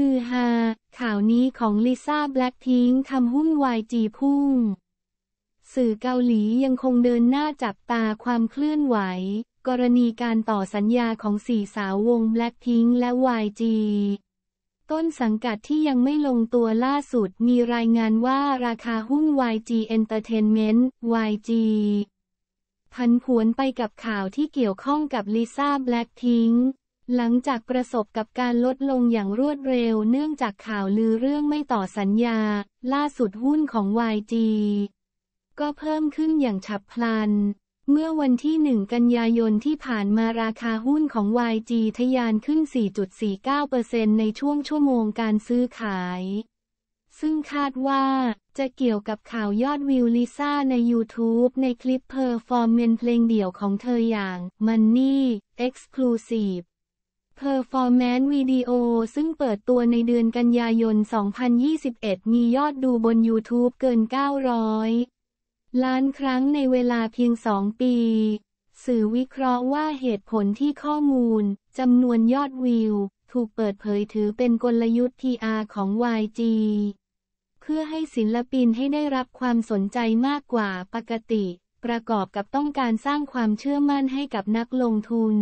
ฮือฮา ข่าวนี้ของลิซ่าแบล็กทิงทำหุ้นวายจีพุ่ง สื่อเกาหลียังคงเดินหน้าจับตาความเคลื่อนไหว กรณีการต่อสัญญาของสี่สาววงแบล็กทิงและวายจีต้นสังกัดที่ยังไม่ลงตัวล่าสุดมีรายงานว่าราคาหุ้น YG Entertainment YG พันผวนไปกับข่าวที่เกี่ยวข้องกับลิซ่าแบล็กทิงหลังจากประสบกับการลดลงอย่างรวดเร็วเนื่องจากข่าวลือเรื่องไม่ต่อสัญญา ล่าสุดหุ้นของ YG ก็เพิ่มขึ้นอย่างฉับพลัน เมื่อวันที่ 1 กันยายนที่ผ่านมาราคาหุ้นของ YG ทะยานขึ้น 4.49%ในช่วงชั่วโมงการซื้อขาย ซึ่งคาดว่าจะเกี่ยวกับข่าวยอดวิวลิซ่าใน YouTube ในคลิปเพอร์ฟอร์มเมนเพลงเดี่ยวของเธออย่าง Money Exclusive เพอร์ฟอร์แมนซ์วิดีโอซึ่งเปิดตัวในเดือนกันยายน 2021 มียอดดูบน YouTube เกิน 900 ล้านครั้งในเวลาเพียง 2 ปี สื่อวิเคราะห์ว่าเหตุผลที่ข้อมูลจำนวนยอดวิว ถูกเปิดเผยถือเป็นกลยุทธ์ PR ของ YG เพื่อให้ศิลปินให้ได้รับความสนใจมากกว่าปกติ ประกอบกับต้องการสร้างความเชื่อมั่นให้กับนักลงทุน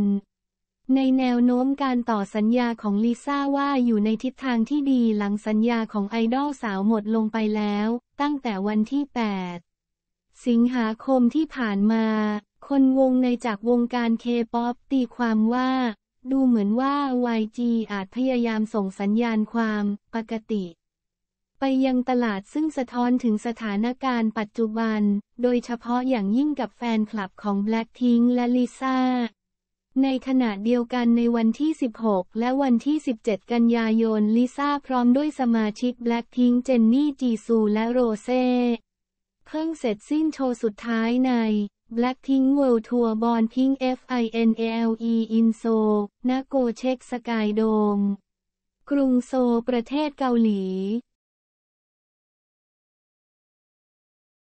ในแนวโน้มการต่อสัญญาของลิซ่าว่าอยู่ในทิศทางที่ดีหลังสัญญาของไอดอลสาวหมดลงไปแล้ว ตั้งแต่วันที่ 8 สิงหาคมที่ผ่านมา คนวงในจากวงการเคป๊อปตีความว่า ดูเหมือนว่า YG อาจพยายามส่งสัญญาณความปกติ ไปยังตลาดซึ่งสะท้อนถึงสถานการณ์ปัจจุบัน โดยเฉพาะอย่างยิ่งกับแฟนคลับของ Blackpink และลิซ่าในขณะเดียวกันในวันที่ 16 และวันที่ 17 กันยายน ลิซ่าพร้อมด้วยสมาชิก Blackpink เจนนี่จีซูและโรเซ่เพิ่งเสร็จสิ้นโชว์สุดท้ายใน Blackpink World Tour Born Pink Finale in Seoul ณโกเช็กสกายโดม กรุงโซลประเทศเกาหลี